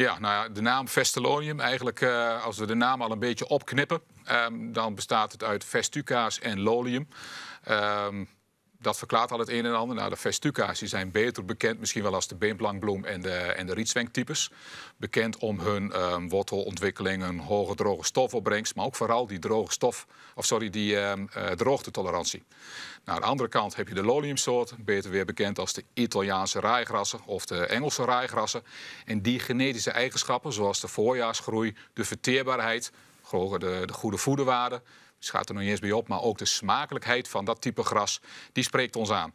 Ja, nou ja, de naam Vestalonium. Eigenlijk, eh, als we de naam al een beetje opknippen, ehm, dan bestaat het uit Vestuca's en Lolium. Ehm, dat verklaart al het een en ander. Nou, de festuca's die zijn beter bekend, misschien wel als de beenplankbloem en de, en de Bekend om hun ehm, wortelontwikkeling, een hoge droge stofopbrengst, maar ook vooral die droge stof, of sorry, die um, uh, droogtetolerantie. Nou, aan de andere kant heb je de loliumsoort, beter weer bekend als de Italiaanse raaigrassen of de Engelse raaigrassen. En die genetische eigenschappen, zoals de voorjaarsgroei, de verteerbaarheid, de, de goede voederwaarde gaat er nog niet eens bij op, maar ook de smakelijkheid van dat type gras, die spreekt ons aan.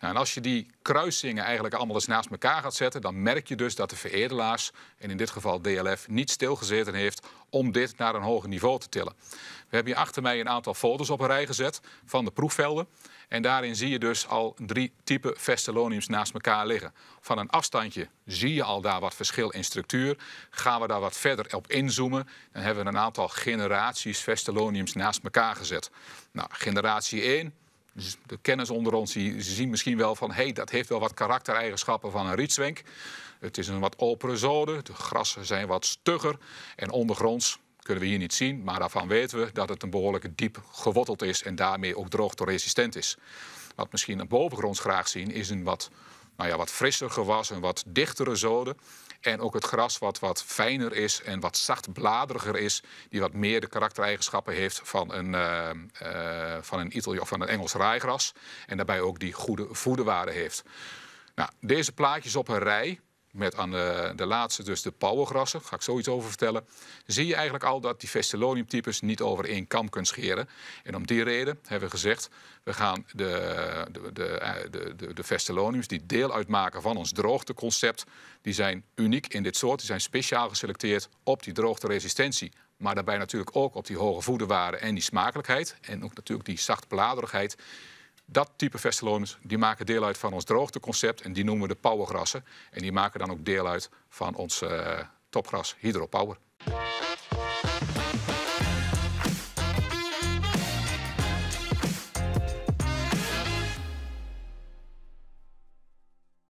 Nou, en als je die kruisingen eigenlijk allemaal eens naast elkaar gaat zetten, dan merk je dus dat de veredelaars, en in dit geval DLF, niet stilgezeten heeft om dit naar een hoger niveau te tillen. We hebben hier achter mij een aantal foto's op een rij gezet van de proefvelden. En daarin zie je dus al drie typen Vestaloniums naast elkaar liggen. Van een afstandje zie je al daar wat verschil in structuur. Gaan we daar wat verder op inzoomen, dan hebben we een aantal generaties Vestaloniums naast elkaar gezet. Nou, generatie 1, dus de kennis onder ons, die zien misschien wel van... hé, hey, dat heeft wel wat karaktereigenschappen van een Rietswenk. Het is een wat opere zode, de grassen zijn wat stugger en ondergronds kunnen we hier niet zien, maar daarvan weten we dat het een behoorlijke diep geworteld is en daarmee ook resistent is. Wat misschien een bovengronds graag zien is een wat, nou ja, wat frisser gewas, een wat dichtere zode. En ook het gras wat wat fijner is en wat zachtbladeriger is. Die wat meer de karaktereigenschappen heeft van een, eh, eh, van een, Italië of van een Engels raaigras. En daarbij ook die goede voederwaarde heeft. Nou, deze plaatjes op een rij met aan de, de laatste dus de pauwengrassen, daar ga ik zoiets over vertellen, zie je eigenlijk al dat die festulonium types niet over één kam kunnen scheren. En om die reden hebben we gezegd, we gaan de, de, de, de, de Festuloniums die deel uitmaken van ons droogteconcept, die zijn uniek in dit soort, die zijn speciaal geselecteerd op die droogteresistentie maar daarbij natuurlijk ook op die hoge voederwaarde en die smakelijkheid. En ook natuurlijk die zachtbladerigheid. Dat type vestelonens die maken deel uit van ons droogteconcept en die noemen we de powergrassen. En die maken dan ook deel uit van ons eh, topgras Hydropower.